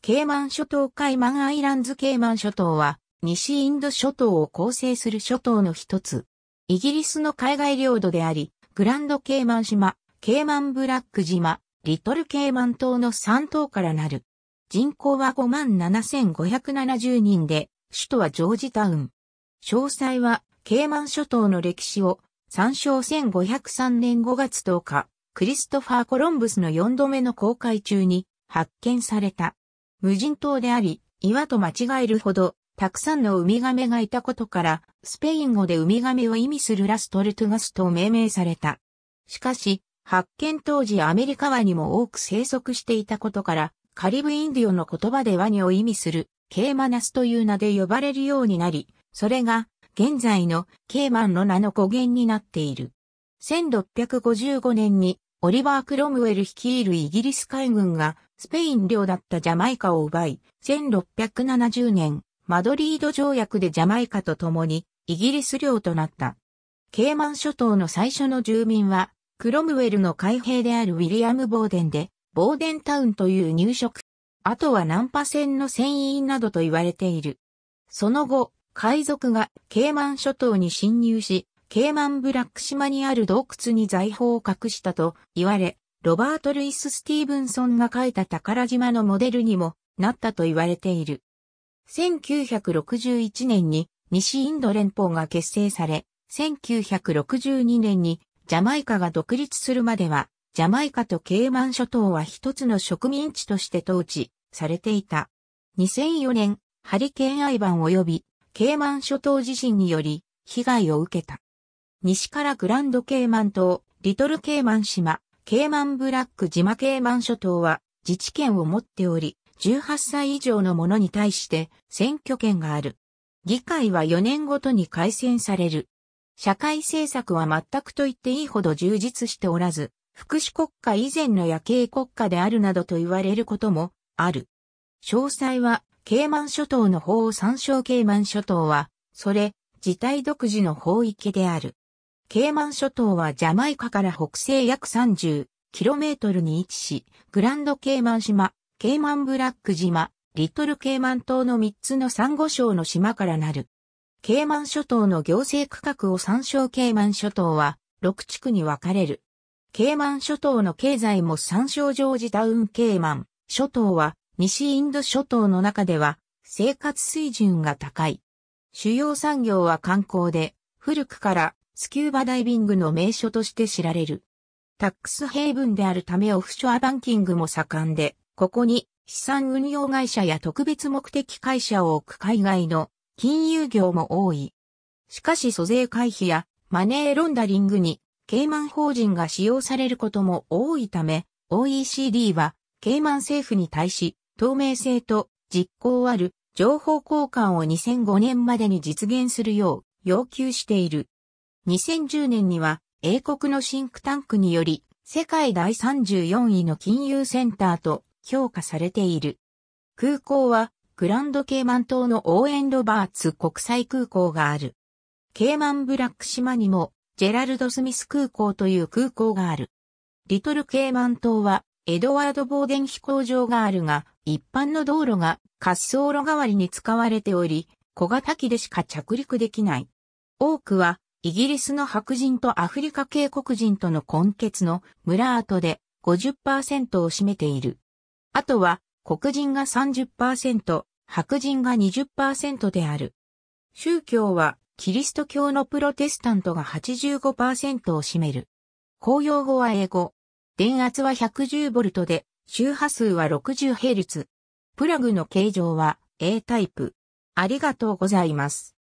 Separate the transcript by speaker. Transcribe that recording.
Speaker 1: ケイマン諸島カイマンアイランズケイマン諸島は、西インド諸島を構成する諸島の一つ。イギリスの海外領土であり、グランドケイマン島、ケイマンブラック島、リトルケイマン島の3島からなる。人口は57,570人で、首都はジョージタウン。詳細は、ケイマン諸島の歴史を、参照1503年5月10日、クリストファー・コロンブスの4度目の航海中に発見された。無人島であり、岩と間違えるほど、たくさんのウミガメがいたことから、スペイン語でウミガメを意味するラストルトゥガスと命名された。しかし、発見当時アメリカワニも多く生息していたことから、カリブインディオの言葉でワニを意味する、ケーマナスという名で呼ばれるようになり、それが、現在のケーマンの名の語源になっている。1655年にオリバー・クロムウェル率いるイギリス海軍がスペイン領だったジャマイカを奪い、1670年、マドリード条約でジャマイカと共にイギリス領となった。ケイマン諸島の最初の住民は、クロムウェルの海兵であるウィリアム・ボーデンで、ボーデンタウンという入植、あとはナンパ船の船員などと言われている。その後、海賊がケイマン諸島に侵入し、ケイマンブラック島にある洞窟に財宝を隠したと言われ、ロバート・ルイス・スティーブンソンが書いた宝島のモデルにもなったと言われている。1961年に西インド連邦が結成され、1962年にジャマイカが独立するまでは、ジャマイカとケイマン諸島は一つの植民地として統治されていた。2004年、ハリケーンアイバン及びケイマン諸島地震により被害を受けた。西からグランドケイマン島、リトルケイマン島、ケイマンブラック島ケイマン諸島は自治権を持っており、18歳以上の者に対して選挙権がある。議会は4年ごとに改選される。社会政策は全くと言っていいほど充実しておらず、福祉国家以前の夜景国家であるなどと言われることもある。詳細は、ケイマン諸島の法を参照ケイマン諸島は、それ、自体独自の法域である。ケイマン諸島はジャマイカから北西約 30km に位置し、グランドケイマン島、ケイマンブラック島、リトルケイマン島の3つのサンゴ礁の島からなる。ケイマン諸島の行政区画を参照ケイマン諸島は6地区に分かれる。ケイマン諸島の経済も参照ジョージタウンケイマン諸島は西インド諸島の中では生活水準が高い。主要産業は観光で、古くからスキューバダイビングの名所として知られる。タックスヘイブンであるためオフショアバンキングも盛んで、ここに資産運用会社や特別目的会社を置く海外の金融業も多い。しかし租税回避やマネーロンダリングにケイマン法人が使用されることも多いため、OECD はケイマン政府に対し透明性と実行ある情報交換を2005年までに実現するよう要求している。2010年には英国のシンクタンクにより世界第34位の金融センターと評価されている。空港はグランドケイマン島のオーエン・ロバーツ国際空港がある。ケイマンブラック島にもジェラルド・スミス空港という空港がある。リトル・ケイマン島はエドワード・ボーデン飛行場があるが、一般の道路が滑走路代わりに使われており、小型機でしか着陸できない。多くはイギリスの白人とアフリカ系黒人との根血の村跡で50%を占めている。あとは黒人が30%、白人が20%である。宗教はキリスト教のプロテスタントが85%を占める。公用語は英語。電圧は 110V で、周波数は 60Hz。プラグの形状は A タイプ。ありがとうございます。